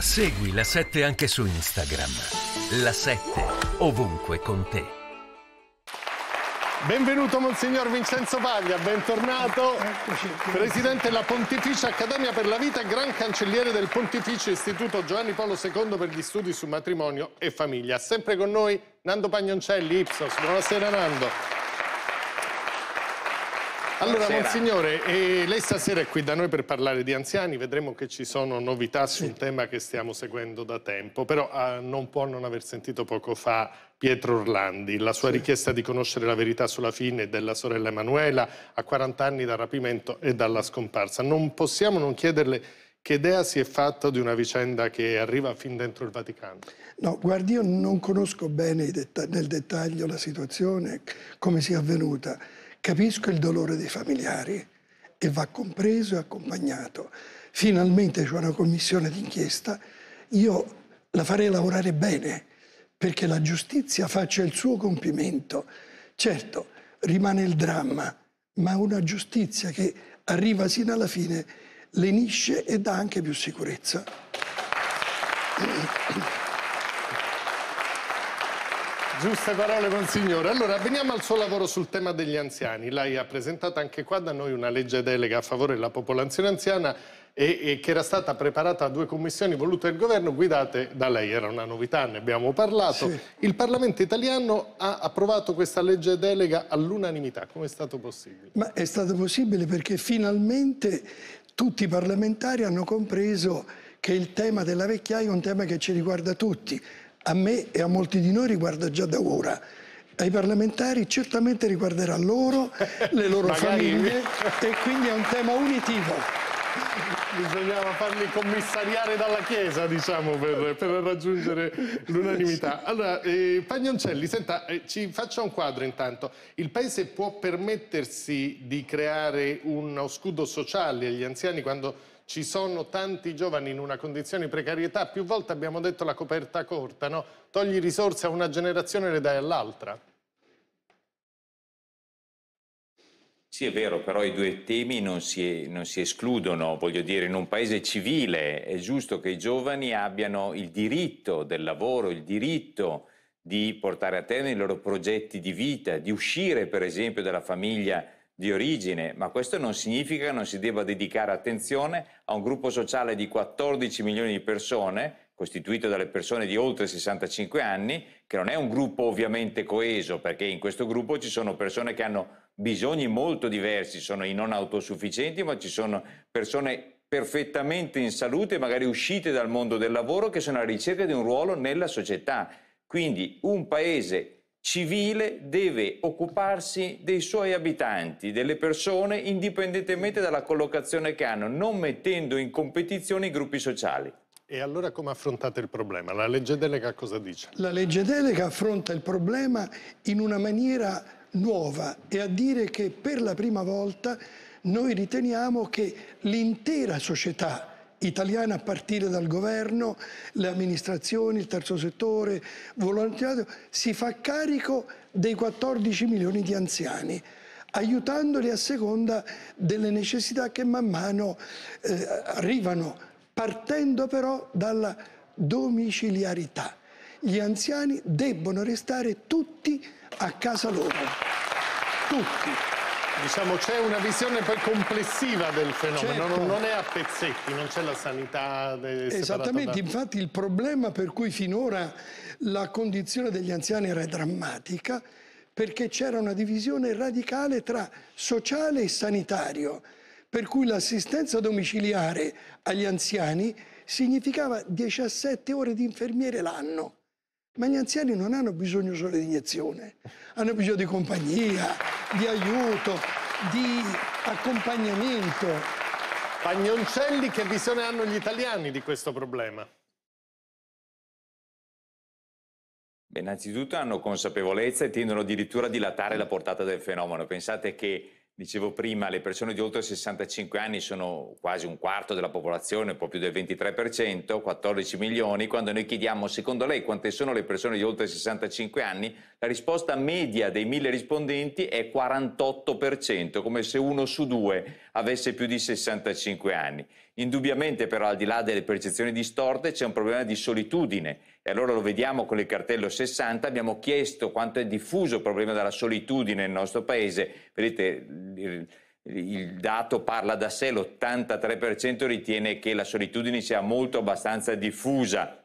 Segui la 7 anche su Instagram. La 7 ovunque con te. Benvenuto Monsignor Vincenzo Paglia, bentornato. Presidente della Pontificia Accademia per la Vita e Gran Cancelliere del Pontificio Istituto Giovanni Paolo II per gli studi su matrimonio e famiglia. Sempre con noi Nando Pagnoncelli, Ipsos. Buonasera Nando. Allora, Buonasera. Monsignore, eh, lei stasera è qui da noi per parlare di anziani, vedremo che ci sono novità su un tema che stiamo seguendo da tempo, però eh, non può non aver sentito poco fa Pietro Orlandi, la sua sì. richiesta di conoscere la verità sulla fine della sorella Emanuela a 40 anni dal rapimento e dalla scomparsa. Non possiamo non chiederle che idea si è fatta di una vicenda che arriva fin dentro il Vaticano? No, guardi, io non conosco bene detta nel dettaglio la situazione, come sia avvenuta Capisco il dolore dei familiari e va compreso e accompagnato. Finalmente c'è una commissione d'inchiesta, io la farei lavorare bene perché la giustizia faccia il suo compimento. Certo, rimane il dramma, ma una giustizia che arriva sino alla fine lenisce e dà anche più sicurezza. Giuste parole, consigliore. Allora, veniamo al suo lavoro sul tema degli anziani. Lei ha presentato anche qua da noi una legge delega a favore della popolazione anziana e, e che era stata preparata a due commissioni volute dal governo, guidate da lei. Era una novità, ne abbiamo parlato. Sì. Il Parlamento italiano ha approvato questa legge delega all'unanimità. Come è stato possibile? Ma è stato possibile perché finalmente tutti i parlamentari hanno compreso che il tema della vecchiaia è un tema che ci riguarda tutti a me e a molti di noi riguarda già da ora. Ai parlamentari certamente riguarderà loro, le loro famiglie e quindi è un tema unitivo. Bisognava farli commissariare dalla Chiesa, diciamo, per, per raggiungere l'unanimità. Allora, eh, Pagnoncelli, senta, eh, ci faccia un quadro intanto. Il Paese può permettersi di creare uno scudo sociale agli anziani quando ci sono tanti giovani in una condizione di precarietà, più volte abbiamo detto la coperta corta, no? togli risorse a una generazione e le dai all'altra. Sì, è vero, però i due temi non si, non si, escludono, voglio dire, in un paese civile è giusto che i giovani abbiano il diritto del lavoro, il diritto di portare a termine i loro progetti di vita, di uscire per esempio dalla famiglia di origine, ma questo non significa che non si debba dedicare attenzione a un gruppo sociale di 14 milioni di persone, costituito dalle persone di oltre 65 anni, che non è un gruppo ovviamente coeso, perché in questo gruppo ci sono persone che hanno bisogni molto diversi, sono i non autosufficienti, ma ci sono persone perfettamente in salute, magari uscite dal mondo del lavoro, che sono alla ricerca di un ruolo nella società. Quindi un paese civile deve occuparsi dei suoi abitanti, delle persone, indipendentemente dalla collocazione che hanno, non mettendo in competizione i gruppi sociali. E allora come affrontate il problema? La legge delega cosa dice? La legge delega affronta il problema in una maniera nuova e a dire che per la prima volta noi riteniamo che l'intera società italiana a partire dal governo, le amministrazioni, il terzo settore, volontariato, si fa carico dei 14 milioni di anziani aiutandoli a seconda delle necessità che man mano eh, arrivano, partendo però dalla domiciliarità. Gli anziani debbono restare tutti a casa loro, tutti. Diciamo c'è una visione poi complessiva del fenomeno, certo. non, è a pezzetti, non c'è la sanità. Esattamente, da... infatti il problema per cui finora la condizione degli anziani era drammatica perché c'era una divisione radicale tra sociale e sanitario, per cui l'assistenza domiciliare agli anziani significava 17 ore di infermiere l'anno. Ma gli anziani non hanno bisogno solo di iniezione, hanno bisogno di compagnia, di aiuto, di accompagnamento. Pagnoncelli, che visione hanno gli italiani di questo problema? Beh, innanzitutto hanno consapevolezza e tendono addirittura a dilatare la portata del fenomeno. Pensate che Dicevo prima, le persone di oltre 65 anni sono quasi un quarto della popolazione, un po' più del 23%, 14 milioni. Quando noi chiediamo, secondo lei, quante sono le persone di oltre 65 anni, la risposta media dei mille rispondenti è 48%, come se uno su due avesse più di 65 anni. Indubbiamente, però, al di là delle percezioni distorte, c'è un problema di solitudine e allora lo vediamo con il cartello 60, abbiamo chiesto quanto è diffuso il problema della solitudine nel nostro paese. Vedete, il, il dato parla da sé, l'83% ritiene che la solitudine sia molto abbastanza diffusa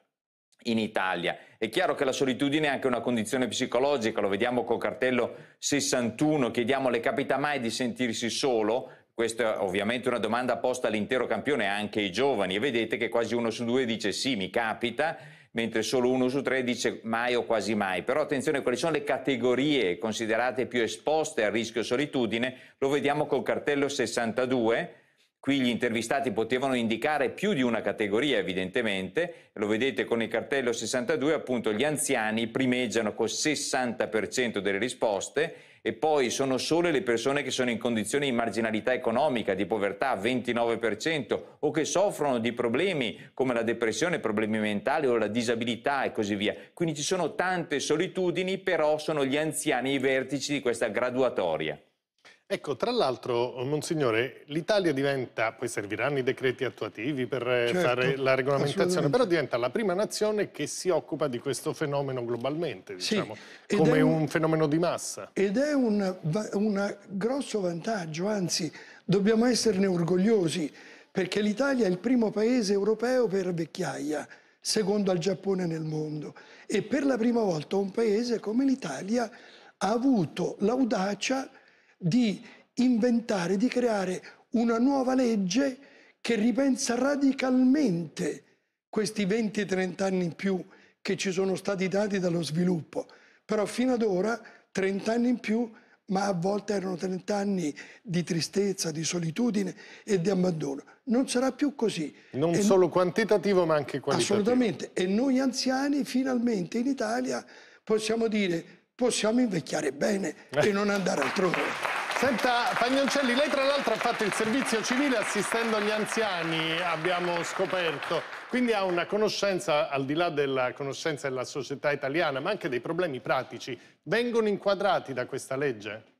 in Italia. È chiaro che la solitudine è anche una condizione psicologica, lo vediamo col cartello 61, chiediamo le capita mai di sentirsi solo? Questa è ovviamente una domanda posta all'intero campione, anche ai giovani, e vedete che quasi uno su due dice sì, mi capita, mentre solo uno su tre dice mai o quasi mai. Però attenzione, quali sono le categorie considerate più esposte al rischio solitudine? Lo vediamo col cartello 62. Qui gli intervistati potevano indicare più di una categoria, evidentemente. Lo vedete con il cartello 62, appunto gli anziani primeggiano col 60% delle risposte e poi sono solo le persone che sono in condizioni di marginalità economica, di povertà, 29%, o che soffrono di problemi come la depressione, problemi mentali o la disabilità e così via. Quindi ci sono tante solitudini, però sono gli anziani i vertici di questa graduatoria. Ecco, tra l'altro, Monsignore, l'Italia diventa, poi serviranno i decreti attuativi per eh, certo, fare la regolamentazione, però diventa la prima nazione che si occupa di questo fenomeno globalmente, diciamo, sì, come un, un, fenomeno di massa. Ed è un, un grosso vantaggio, anzi, dobbiamo esserne orgogliosi, perché l'Italia è il primo paese europeo per vecchiaia, secondo al Giappone nel mondo, e per la prima volta un paese come l'Italia ha avuto l'audacia di inventare, di creare una nuova legge che ripensa radicalmente questi 20-30 anni in più che ci sono stati dati dallo sviluppo. Però fino ad ora 30 anni in più, ma a volte erano 30 anni di tristezza, di solitudine e di abbandono. Non sarà più così. Non e solo quantitativo ma anche qualitativo. Assolutamente. E noi anziani finalmente in Italia possiamo dire possiamo invecchiare bene e non andare altrove. Senta, Pagnoncelli, lei tra l'altro ha fatto il servizio civile assistendo gli anziani, abbiamo scoperto. Quindi ha una conoscenza, al di là della conoscenza della società italiana, ma anche dei problemi pratici. Vengono inquadrati da questa legge?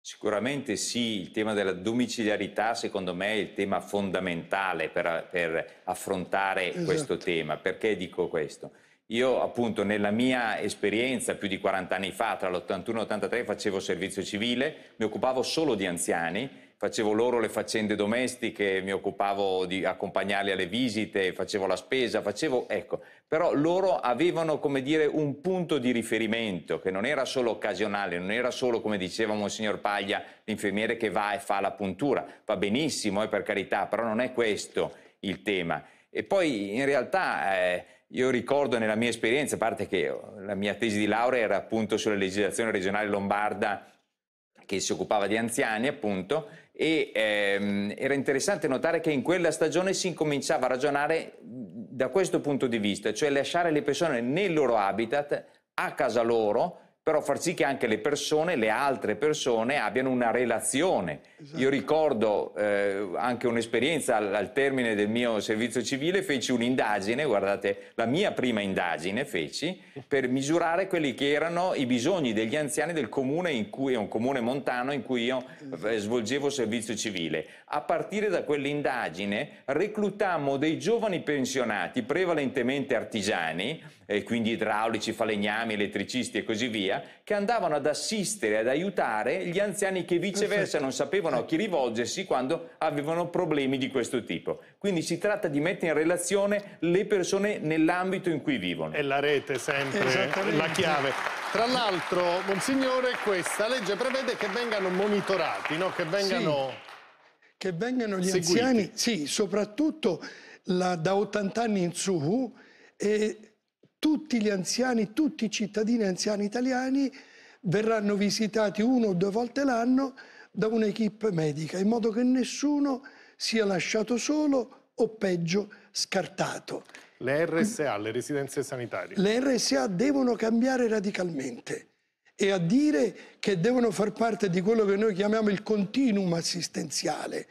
Sicuramente sì, il tema della domiciliarità secondo me è il tema fondamentale per, per affrontare esatto. questo tema. Perché dico questo? Io appunto nella mia esperienza più di 40 anni fa, tra l'81 e l'83, facevo servizio civile, mi occupavo solo di anziani, facevo loro le faccende domestiche, mi occupavo di accompagnarli alle visite, facevo la spesa, facevo... ecco. Però loro avevano, come dire, un punto di riferimento che non era solo occasionale, non era solo, come diceva Monsignor Paglia, l'infermiere che va e fa la puntura. Va benissimo, eh, per carità, però non è questo il tema. E poi in realtà... Eh, io ricordo nella mia esperienza, a parte che oh, la mia tesi di laurea era appunto sulla legislazione regionale lombarda che si occupava di anziani, appunto, e ehm, era interessante notare che in quella stagione si incominciava a ragionare da questo punto di vista, cioè lasciare le persone nel loro habitat, a casa loro, però far sì che anche le persone, le altre persone abbiano una relazione. Esatto. Io ricordo eh, anche un'esperienza al, al, termine del mio servizio civile, feci un'indagine, guardate, la mia prima indagine feci per misurare quelli che erano i bisogni degli anziani del comune in cui è un comune montano in cui io eh, svolgevo servizio civile. A partire da quell'indagine reclutammo dei giovani pensionati, prevalentemente artigiani, eh, quindi idraulici, falegnami, elettricisti e così via che andavano ad assistere, ad aiutare gli anziani che viceversa non sapevano a chi rivolgersi quando avevano problemi di questo tipo. Quindi si tratta di mettere in relazione le persone nell'ambito in cui vivono. E la rete sempre la chiave. Tra l'altro, Monsignore, questa legge prevede che vengano monitorati, no? che vengano... Sì che vengano gli Seguiti. anziani, sì, soprattutto la, da 80 anni in su, e tutti gli anziani, tutti i cittadini anziani italiani verranno visitati una o due volte l'anno da un'equipe medica, in modo che nessuno sia lasciato solo o peggio scartato. Le RSA, le residenze sanitarie. Le RSA devono cambiare radicalmente e a dire che devono far parte di quello che noi chiamiamo il continuum assistenziale.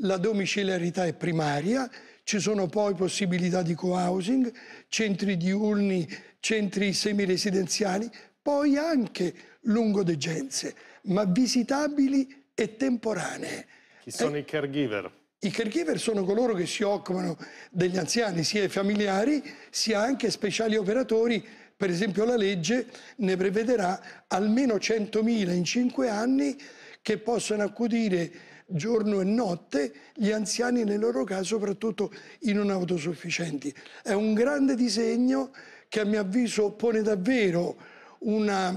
La domiciliarità è primaria, ci sono poi possibilità di co-housing, centri diurni, centri semiresidenziali, poi anche lungodegenze, ma visitabili e temporanee. Chi sono eh, i caregiver? I caregiver sono coloro che si occupano degli anziani, sia i familiari, sia anche speciali operatori. Per esempio la legge ne prevederà almeno 100.000 in 5 anni che possono accudire giorno e notte gli anziani nel loro caso, soprattutto i non autosufficienti. È un grande disegno che a mio avviso pone davvero una,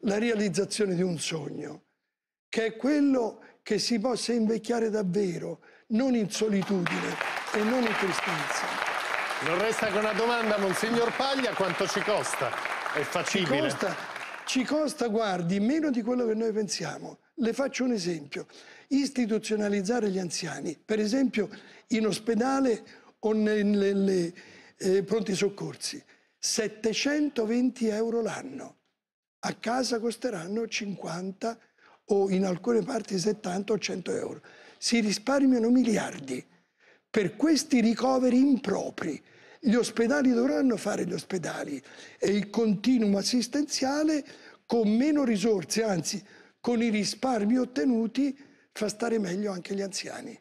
la realizzazione di un sogno, che è quello che si possa invecchiare davvero, non in solitudine e non in tristezza. Non resta che una domanda, Monsignor Paglia, quanto ci costa? È facile? Ci costa, ci costa, guardi, meno di quello che noi pensiamo. Le faccio un esempio. Istituzionalizzare gli anziani, per esempio in ospedale o nei eh, pronti soccorsi, 720 euro l'anno. A casa costeranno 50 o in alcune parti 70 o 100 euro. Si risparmiano miliardi per questi ricoveri impropri. Gli ospedali dovranno fare gli ospedali e il continuum assistenziale con meno risorse, anzi con i risparmi ottenuti fa stare meglio anche gli anziani.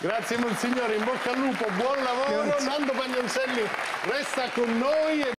Grazie Monsignore, in bocca al lupo, buon lavoro. Grazie. Nando Pagnoncelli resta con noi.